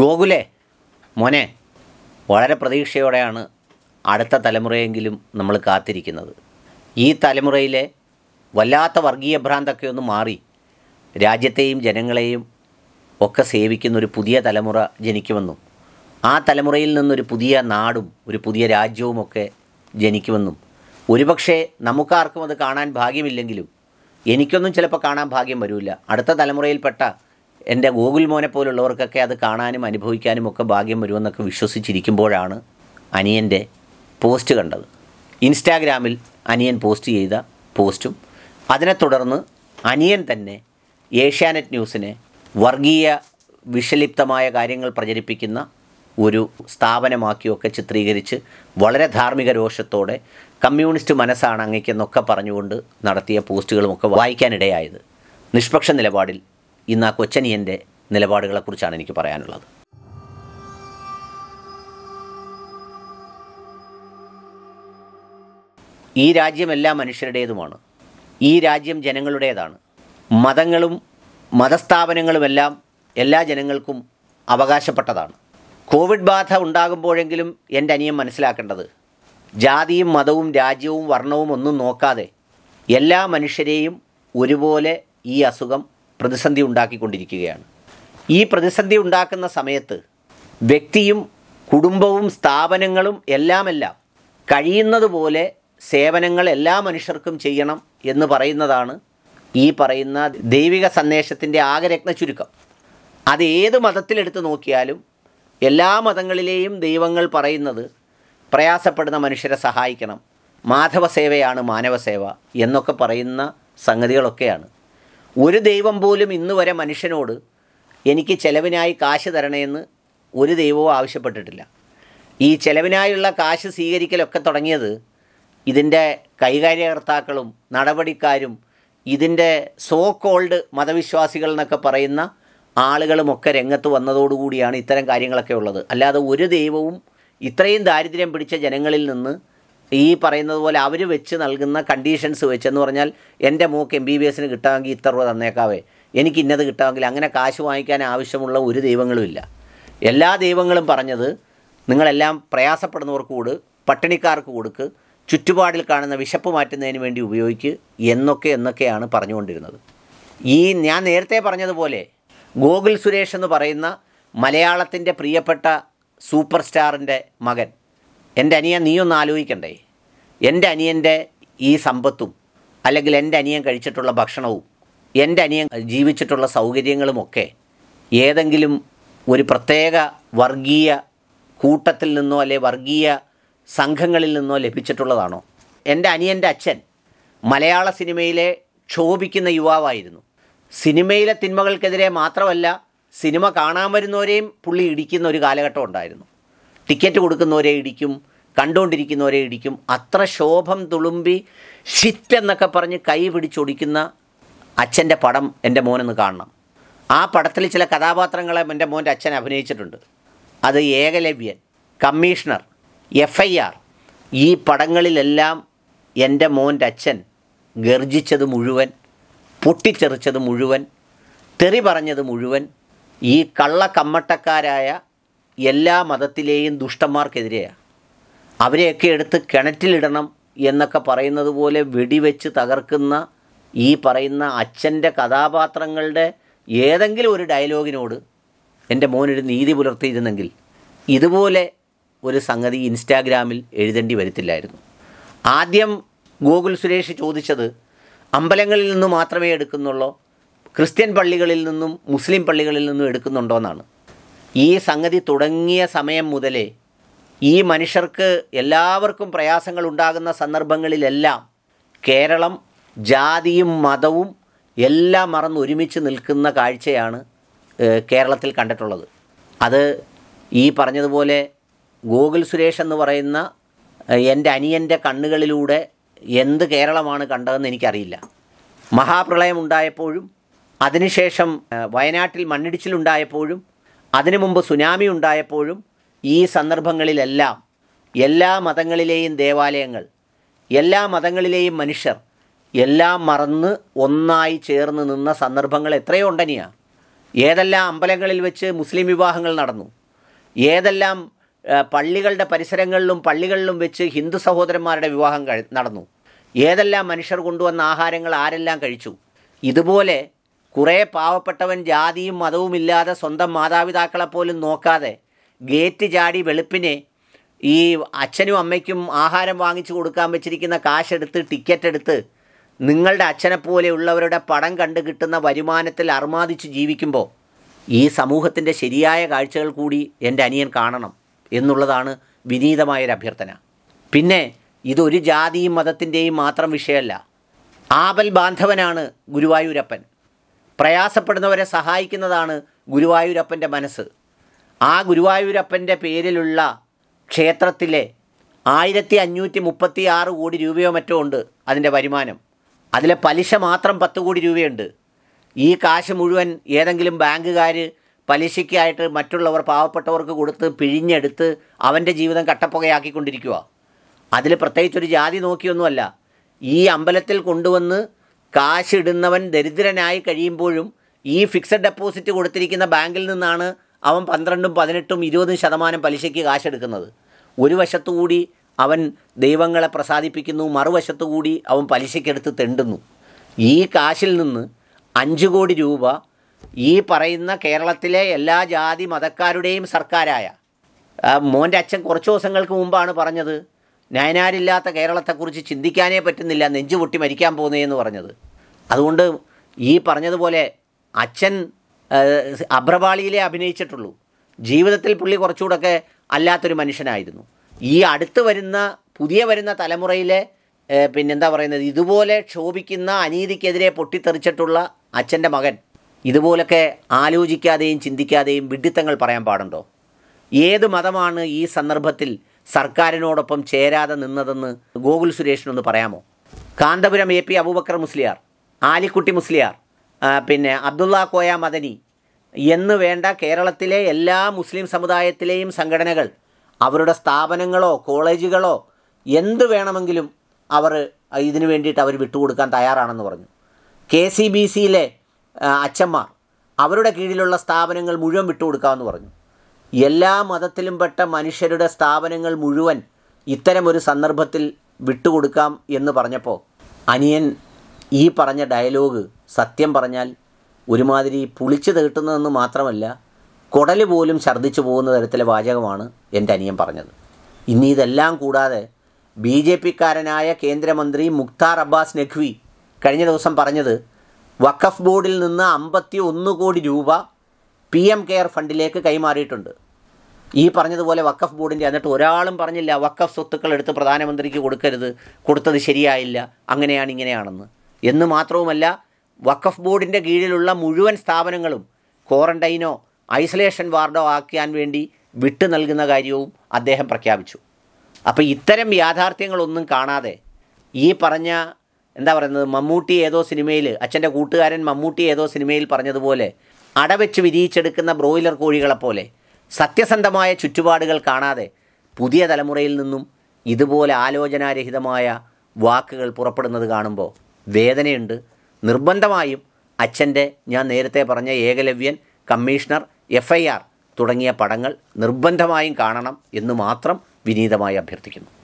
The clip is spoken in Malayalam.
ഗോകുലേ മോനെ വളരെ പ്രതീക്ഷയോടെയാണ് അടുത്ത തലമുറയെങ്കിലും നമ്മൾ കാത്തിരിക്കുന്നത് ഈ തലമുറയിലെ വല്ലാത്ത വർഗീയ ഭ്രാന്തൊക്കെ ഒന്ന് മാറി രാജ്യത്തെയും ജനങ്ങളെയും ഒക്കെ സേവിക്കുന്ന ഒരു പുതിയ തലമുറ ജനിക്കുമെന്നും ആ തലമുറയിൽ നിന്നൊരു പുതിയ നാടും ഒരു പുതിയ രാജ്യവുമൊക്കെ ജനിക്കുമെന്നും ഒരുപക്ഷെ നമുക്കാർക്കും അത് കാണാൻ ഭാഗ്യമില്ലെങ്കിലും എനിക്കൊന്നും ചിലപ്പോൾ കാണാൻ ഭാഗ്യം വരില്ല അടുത്ത തലമുറയിൽപ്പെട്ട എൻ്റെ ഗൂഗിൾ മോനെ പോലുള്ളവർക്കൊക്കെ അത് കാണാനും അനുഭവിക്കാനും ഒക്കെ ഭാഗ്യം വരുമെന്നൊക്കെ വിശ്വസിച്ചിരിക്കുമ്പോഴാണ് അനിയൻ്റെ പോസ്റ്റ് കണ്ടത് ഇൻസ്റ്റാഗ്രാമിൽ അനിയൻ പോസ്റ്റ് ചെയ്ത പോസ്റ്റും അതിനെ തുടർന്ന് അനിയൻ തന്നെ ഏഷ്യാനെറ്റ് ന്യൂസിനെ വർഗീയ വിഷലിപ്തമായ കാര്യങ്ങൾ പ്രചരിപ്പിക്കുന്ന ഒരു സ്ഥാപനമാക്കിയൊക്കെ ചിത്രീകരിച്ച് വളരെ ധാർമ്മിക രോഷത്തോടെ കമ്മ്യൂണിസ്റ്റ് മനസ്സാണ് അങ്ങയ്ക്കെന്നൊക്കെ പറഞ്ഞുകൊണ്ട് നടത്തിയ പോസ്റ്റുകളുമൊക്കെ വായിക്കാനിടയായത് നിഷ്പക്ഷ നിലപാടിൽ ഇന്ന് ആ കൊച്ചനിയൻ്റെ നിലപാടുകളെക്കുറിച്ചാണ് എനിക്ക് പറയാനുള്ളത് ഈ രാജ്യം എല്ലാ മനുഷ്യരുടേതുമാണ് ഈ രാജ്യം ജനങ്ങളുടേതാണ് മതങ്ങളും മതസ്ഥാപനങ്ങളുമെല്ലാം എല്ലാ ജനങ്ങൾക്കും അവകാശപ്പെട്ടതാണ് കോവിഡ് ബാധ ഉണ്ടാകുമ്പോഴെങ്കിലും എൻ്റെ അനിയം മനസ്സിലാക്കേണ്ടത് ജാതിയും മതവും രാജ്യവും വർണ്ണവും ഒന്നും നോക്കാതെ എല്ലാ മനുഷ്യരെയും ഒരുപോലെ ഈ അസുഖം പ്രതിസന്ധി ഉണ്ടാക്കിക്കൊണ്ടിരിക്കുകയാണ് ഈ പ്രതിസന്ധി ഉണ്ടാക്കുന്ന സമയത്ത് വ്യക്തിയും കുടുംബവും സ്ഥാപനങ്ങളും എല്ലാമെല്ലാം കഴിയുന്നതുപോലെ സേവനങ്ങൾ എല്ലാ മനുഷ്യർക്കും ചെയ്യണം എന്ന് പറയുന്നതാണ് ഈ പറയുന്ന ദൈവിക സന്ദേശത്തിൻ്റെ ആകരത്ന ചുരുക്കം അത് ഏത് മതത്തിലെടുത്ത് നോക്കിയാലും എല്ലാ മതങ്ങളിലെയും ദൈവങ്ങൾ പറയുന്നത് പ്രയാസപ്പെടുന്ന മനുഷ്യരെ സഹായിക്കണം മാധവ സേവയാണ് മാനവസേവ എന്നൊക്കെ പറയുന്ന സംഗതികളൊക്കെയാണ് ഒരു ദൈവം പോലും ഇന്ന് വരെ മനുഷ്യനോട് എനിക്ക് ചെലവിനായി കാശ് തരണമെന്ന് ഒരു ദൈവവും ആവശ്യപ്പെട്ടിട്ടില്ല ഈ ചെലവിനായുള്ള കാശ് സ്വീകരിക്കലൊക്കെ തുടങ്ങിയത് ഇതിൻ്റെ കൈകാര്യകർത്താക്കളും നടപടിക്കാരും ഇതിൻ്റെ സോ കോൾഡ് മതവിശ്വാസികൾ എന്നൊക്കെ പറയുന്ന ആളുകളുമൊക്കെ രംഗത്ത് വന്നതോടുകൂടിയാണ് ഇത്തരം കാര്യങ്ങളൊക്കെ ഉള്ളത് അല്ലാതെ ഒരു ദൈവവും ഇത്രയും ദാരിദ്ര്യം പിടിച്ച ജനങ്ങളിൽ നിന്ന് ഈ പറയുന്നത് പോലെ അവർ വെച്ച് നൽകുന്ന കണ്ടീഷൻസ് വെച്ചെന്ന് പറഞ്ഞാൽ എൻ്റെ മൂക്ക് എം ബി ബി എസിന് കിട്ടാമെങ്കിൽ ഇത്ര രൂപ തന്നേക്കാവേ എനിക്ക് ഇന്നത് കിട്ടാമെങ്കിൽ അങ്ങനെ കാശ് വാങ്ങിക്കാൻ ആവശ്യമുള്ള ഒരു ദൈവങ്ങളുമില്ല എല്ലാ ദൈവങ്ങളും പറഞ്ഞത് നിങ്ങളെല്ലാം പ്രയാസപ്പെടുന്നവർക്ക് കൂട് പട്ടിണിക്കാർക്ക് കൊടുക്ക് ചുറ്റുപാടിൽ കാണുന്ന വിശപ്പ് മാറ്റുന്നതിന് വേണ്ടി ഉപയോഗിക്ക് എന്നൊക്കെ എന്നൊക്കെയാണ് പറഞ്ഞുകൊണ്ടിരുന്നത് ഈ ഞാൻ നേരത്തെ പറഞ്ഞതുപോലെ ഗോകുൽ സുരേഷ് എന്ന് പറയുന്ന മലയാളത്തിൻ്റെ പ്രിയപ്പെട്ട സൂപ്പർ സ്റ്റാറിൻ്റെ മകൻ എൻ്റെ അനിയൻ നീയൊന്ന് ആലോചിക്കണ്ടേ എൻ്റെ അനിയൻ്റെ ഈ സമ്പത്തും അല്ലെങ്കിൽ എൻ്റെ അനിയൻ കഴിച്ചിട്ടുള്ള ഭക്ഷണവും എൻ്റെ അനിയൻ ജീവിച്ചിട്ടുള്ള സൗകര്യങ്ങളുമൊക്കെ ഏതെങ്കിലും ഒരു പ്രത്യേക വർഗീയ കൂട്ടത്തിൽ നിന്നോ അല്ലെ വർഗീയ സംഘങ്ങളിൽ നിന്നോ ലഭിച്ചിട്ടുള്ളതാണോ എൻ്റെ അനിയൻ്റെ അച്ഛൻ മലയാള സിനിമയിലെ ക്ഷോഭിക്കുന്ന യുവാവായിരുന്നു സിനിമയിലെ തിന്മകൾക്കെതിരെ മാത്രമല്ല സിനിമ കാണാൻ വരുന്നവരെയും പുള്ളി ഇടിക്കുന്ന ഒരു കാലഘട്ടം ഉണ്ടായിരുന്നു ടിക്കറ്റ് കൊടുക്കുന്നവരെ ഇടിക്കും കണ്ടുകൊണ്ടിരിക്കുന്നവരെ ഇടിക്കും അത്ര ശോഭം തുളുമ്പി ഷിറ്റ് എന്നൊക്കെ പറഞ്ഞ് കൈ പിടിച്ചൊടിക്കുന്ന അച്ഛൻ്റെ പടം എൻ്റെ മോനെന്ന് കാണണം ആ പടത്തിൽ ചില കഥാപാത്രങ്ങളെ എൻ്റെ മോൻ്റെ അച്ഛൻ അഭിനയിച്ചിട്ടുണ്ട് അത് Ekalavyan commissioner F I R ഈ പടങ്ങളിലെല്ലാം എൻ്റെ മോൻ്റെ അച്ഛൻ ഗർജിച്ചത് മുഴുവൻ പൊട്ടിച്ചെറിച്ചത് മുഴുവൻ തെറി പറഞ്ഞത് മുഴുവൻ ഈ കള്ളക്കമ്മട്ടക്കാരായ എല്ലാ മതത്തിലെയും ദുഷ്ടന്മാർക്കെതിരെയാണ് അവരെയൊക്കെ എടുത്ത് കിണറ്റിലിടണം എന്നൊക്കെ പറയുന്നത് പോലെ വെടിവെച്ച് തകർക്കുന്ന ഈ പറയുന്ന അച്ഛൻ്റെ കഥാപാത്രങ്ങളുടെ ഏതെങ്കിലും ഒരു ഡയലോഗിനോട് എൻ്റെ മോനൊരു നീതി പുലർത്തിയിരുന്നെങ്കിൽ ഇതുപോലെ ഒരു സംഗതി ഇൻസ്റ്റാഗ്രാമിൽ എഴുതേണ്ടി വരത്തില്ലായിരുന്നു ആദ്യം ഗൂഗിൾ സുരേഷ് ചോദിച്ചത് അമ്പലങ്ങളിൽ നിന്ന് മാത്രമേ എടുക്കുന്നുള്ളൂ ക്രിസ്ത്യൻ പള്ളികളിൽ നിന്നും മുസ്ലിം പള്ളികളിൽ നിന്നും എടുക്കുന്നുണ്ടോ എന്നാണ് ഈ സംഗതി തുടങ്ങിയ സമയം മുതലേ ഈ മനുഷ്യർക്ക് എല്ലാവർക്കും പ്രയാസങ്ങൾ ഉണ്ടാകുന്ന സന്ദർഭങ്ങളിലെല്ലാം കേരളം ജാതിയും മതവും എല്ലാം മറന്ന് ഒരുമിച്ച് നിൽക്കുന്ന കാഴ്ചയാണ് കേരളത്തിൽ കണ്ടിട്ടുള്ളത് അത് ഈ പറഞ്ഞതുപോലെ ഗോകുൽ സുരേഷ് എന്ന് പറയുന്ന എൻ്റെ അനിയൻ്റെ കണ്ണുകളിലൂടെ എന്ത് കേരളമാണ് കണ്ടതെന്ന് എനിക്കറിയില്ല മഹാപ്രളയം ഉണ്ടായപ്പോഴും അതിനുശേഷം വയനാട്ടിൽ മണ്ണിടിച്ചിലുണ്ടായപ്പോഴും അതിനു മുമ്പ് സുനാമി ഉണ്ടായപ്പോഴും ഈ സന്ദർഭങ്ങളിലെല്ലാം എല്ലാ മതങ്ങളിലെയും ദേവാലയങ്ങൾ എല്ലാ മതങ്ങളിലെയും മനുഷ്യർ എല്ലാം മറന്ന് ഒന്നായി ചേർന്ന് നിന്ന സന്ദർഭങ്ങൾ എത്രയോ ഉണ്ടനിയാ ഏതെല്ലാം അമ്പലങ്ങളിൽ വെച്ച് മുസ്ലിം വിവാഹങ്ങൾ നടന്നു ഏതെല്ലാം പള്ളികളുടെ പരിസരങ്ങളിലും പള്ളികളിലും വെച്ച് ഹിന്ദു സഹോദരന്മാരുടെ വിവാഹം നടന്നു ഏതെല്ലാം മനുഷ്യർ കൊണ്ടുവന്ന ആഹാരങ്ങൾ ആരെല്ലാം കഴിച്ചു ഇതുപോലെ കുറേ പാവപ്പെട്ടവൻ ജാതിയും മതവുമില്ലാതെ സ്വന്തം മാതാപിതാക്കളെപ്പോലും പോലും നോക്കാതെ ഗേറ്റ് ചാടി വെളുപ്പിനെ ഈ അച്ഛനും അമ്മയ്ക്കും ആഹാരം വാങ്ങിച്ചു കൊടുക്കാൻ വെച്ചിരിക്കുന്ന കാശെടുത്ത് ടിക്കറ്റ് എടുത്ത് നിങ്ങളുടെ അച്ഛനെ പടം കണ്ടു കിട്ടുന്ന വരുമാനത്തിൽ അർമാദിച്ച് ജീവിക്കുമ്പോൾ ഈ സമൂഹത്തിൻ്റെ ശരിയായ കാഴ്ചകൾ കൂടി എൻ്റെ അനിയൻ കാണണം എന്നുള്ളതാണ് വിനീതമായൊരു അഭ്യർത്ഥന പിന്നെ ഇതൊരു ജാതിയും മതത്തിൻ്റെയും മാത്രം വിഷയമല്ല ആപൽ ബാന്ധവനാണ് ഗുരുവായൂരപ്പൻ പ്രയാസപ്പെടുന്നവരെ സഹായിക്കുന്നതാണ് ഗുരുവായൂരപ്പൻ്റെ മനസ്സ് ആ ഗുരുവായൂരപ്പൻ്റെ പേരിലുള്ള ക്ഷേത്രത്തിലെ ആയിരത്തി അഞ്ഞൂറ്റി മുപ്പത്തി ആറ് കോടി രൂപയോ മറ്റോ ഉണ്ട് അതിൻ്റെ വരുമാനം അതിലെ പലിശ മാത്രം പത്ത് കോടി രൂപയുണ്ട് ഈ കാശ് മുഴുവൻ ഏതെങ്കിലും ബാങ്കുകാർ പലിശയ്ക്കായിട്ട് മറ്റുള്ളവർ പാവപ്പെട്ടവർക്ക് കൊടുത്ത് പിഴിഞ്ഞെടുത്ത് അവൻ്റെ ജീവിതം കട്ടപ്പുകയാക്കിക്കൊണ്ടിരിക്കുക അതിൽ പ്രത്യേകിച്ചൊരു ജാതി നോക്കിയൊന്നുമല്ല ഈ അമ്പലത്തിൽ കൊണ്ടുവന്ന് കാശിടുന്നവൻ ദരിദ്രനായി കഴിയുമ്പോഴും ഈ ഫിക്സഡ് ഡെപ്പോസിറ്റ് കൊടുത്തിരിക്കുന്ന ബാങ്കിൽ നിന്നാണ് അവൻ പന്ത്രണ്ടും പതിനെട്ടും ഇരുപതും ശതമാനം പലിശയ്ക്ക് കാശെടുക്കുന്നത് ഒരു വശത്തുകൂടി അവൻ ദൈവങ്ങളെ പ്രസാദിപ്പിക്കുന്നു മറുവശത്തുകൂടി അവൻ പലിശയ്ക്കെടുത്ത് തെണ്ടുന്നു ഈ കാശിൽ നിന്ന് അഞ്ച് കോടി രൂപ ഈ പറയുന്ന കേരളത്തിലെ എല്ലാ ജാതി മതക്കാരുടെയും സർക്കാരായ മോൻ്റെ അച്ഛൻ കുറച്ച് ദിവസങ്ങൾക്ക് മുമ്പാണ് പറഞ്ഞത് നയനാരില്ലാത്ത കേരളത്തെക്കുറിച്ച് ചിന്തിക്കാനേ പറ്റുന്നില്ല നെഞ്ചു പൊട്ടി മരിക്കാൻ പോകുന്നതെന്ന് പറഞ്ഞത് അതുകൊണ്ട് ഈ പറഞ്ഞതുപോലെ അച്ഛൻ അബ്രപാളിയിലെ അഭിനയിച്ചിട്ടുള്ളൂ ജീവിതത്തിൽ പുള്ളി കുറച്ചുകൂടെയൊക്കെ അല്ലാത്തൊരു മനുഷ്യനായിരുന്നു ഈ അടുത്ത് വരുന്ന പുതിയ വരുന്ന തലമുറയിലെ പിന്നെന്താ പറയുന്നത് ഇതുപോലെ ക്ഷോഭിക്കുന്ന അനീതിക്കെതിരെ പൊട്ടിത്തെറിച്ചിട്ടുള്ള അച്ഛൻ്റെ മകൻ ഇതുപോലൊക്കെ ആലോചിക്കാതെയും ചിന്തിക്കാതെയും വിഡിത്തങ്ങൾ പറയാൻ പാടുണ്ടോ ഏത് മതമാണ് ഈ സന്ദർഭത്തിൽ സർക്കാരിനോടൊപ്പം ചേരാതെ നിന്നതെന്ന് ഗോകുൽ സുരേഷിനൊന്ന് പറയാമോ കാന്തപുരം എ പി അബൂബക്കർ മുസ്ലിയാർ ആലിക്കുട്ടി മുസ്ലിയാർ പിന്നെ അബ്ദുള്ള കോയ മദനി എന്ന് വേണ്ട കേരളത്തിലെ എല്ലാ മുസ്ലിം സമുദായത്തിലെയും സംഘടനകൾ അവരുടെ സ്ഥാപനങ്ങളോ കോളേജുകളോ എന്ത് വേണമെങ്കിലും അവർ ഇതിനു വേണ്ടിയിട്ട് അവർ വിട്ടുകൊടുക്കാൻ തയ്യാറാണെന്ന് പറഞ്ഞു കെ സി ബി സിയിലെ അച്ഛന്മാർ അവരുടെ കീഴിലുള്ള സ്ഥാപനങ്ങൾ മുഴുവൻ വിട്ടുകൊടുക്കാമെന്ന് പറഞ്ഞു എല്ലാ മതത്തിലും പെട്ട മനുഷ്യരുടെ സ്ഥാപനങ്ങൾ മുഴുവൻ ഇത്തരമൊരു സന്ദർഭത്തിൽ വിട്ടുകൊടുക്കാം എന്ന് പറഞ്ഞപ്പോൾ അനിയൻ ഈ പറഞ്ഞ ഡയലോഗ് സത്യം പറഞ്ഞാൽ ഒരുമാതിരി പുളിച്ചു തീട്ടുന്നതെന്ന് മാത്രമല്ല കുടൽ പോലും ഛർദ്ദിച്ചു പോകുന്ന തരത്തിലെ വാചകമാണ് എൻ്റെ അനിയൻ പറഞ്ഞത് ഇനി ഇതെല്ലാം കൂടാതെ ബി ജെ പിക്കാരനായ കേന്ദ്രമന്ത്രി മുഖ്താർ അബ്ബാസ് നഖ്വി കഴിഞ്ഞ ദിവസം പറഞ്ഞത് വഖഫ് ബോർഡിൽ നിന്ന് അമ്പത്തി ഒന്ന് കോടി രൂപ പി എം കെയർ ഫണ്ടിലേക്ക് കൈമാറിയിട്ടുണ്ട് ഈ പറഞ്ഞതുപോലെ വഖഫ് ബോർഡിൻ്റെ എന്നിട്ട് ഒരാളും പറഞ്ഞില്ല വഖഫ് സ്വത്തുക്കൾ എടുത്ത് പ്രധാനമന്ത്രിക്ക് കൊടുക്കരുത് കൊടുത്തത് ശരിയായില്ല അങ്ങനെയാണ് ഇങ്ങനെയാണെന്ന് എന്ന് മാത്രവുമല്ല വഖഫ് ബോർഡിൻ്റെ കീഴിലുള്ള മുഴുവൻ സ്ഥാപനങ്ങളും ക്വാറന്റൈനോ ഐസൊലേഷൻ വാർഡോ ആക്കാൻ വേണ്ടി വിട്ടു നൽകുന്ന കാര്യവും അദ്ദേഹം പ്രഖ്യാപിച്ചു അപ്പോൾ ഇത്തരം യാഥാർത്ഥ്യങ്ങളൊന്നും കാണാതെ ഈ പറഞ്ഞ എന്താ പറയുന്നത് മമ്മൂട്ടി ഏതോ സിനിമയിൽ അച്ഛൻ്റെ കൂട്ടുകാരൻ മമ്മൂട്ടി ഏതോ സിനിമയിൽ പറഞ്ഞതുപോലെ അടവെച്ച് വിരിയിച്ചെടുക്കുന്ന ബ്രോയിലർ കോഴികളെപ്പോലെ സത്യസന്ധമായ ചുറ്റുപാടുകൾ കാണാതെ പുതിയ തലമുറയിൽ നിന്നും ഇതുപോലെ ആലോചനാരഹിതമായ വാക്കുകൾ പുറപ്പെടുന്നത് കാണുമ്പോൾ വേദനയുണ്ട് നിർബന്ധമായും അച്ഛൻ്റെ ഞാൻ നേരത്തെ പറഞ്ഞ ഏകലവ്യൻ കമ്മീഷണർ എഫ് തുടങ്ങിയ പടങ്ങൾ നിർബന്ധമായും കാണണം എന്ന് മാത്രം വിനീതമായി അഭ്യർത്ഥിക്കുന്നു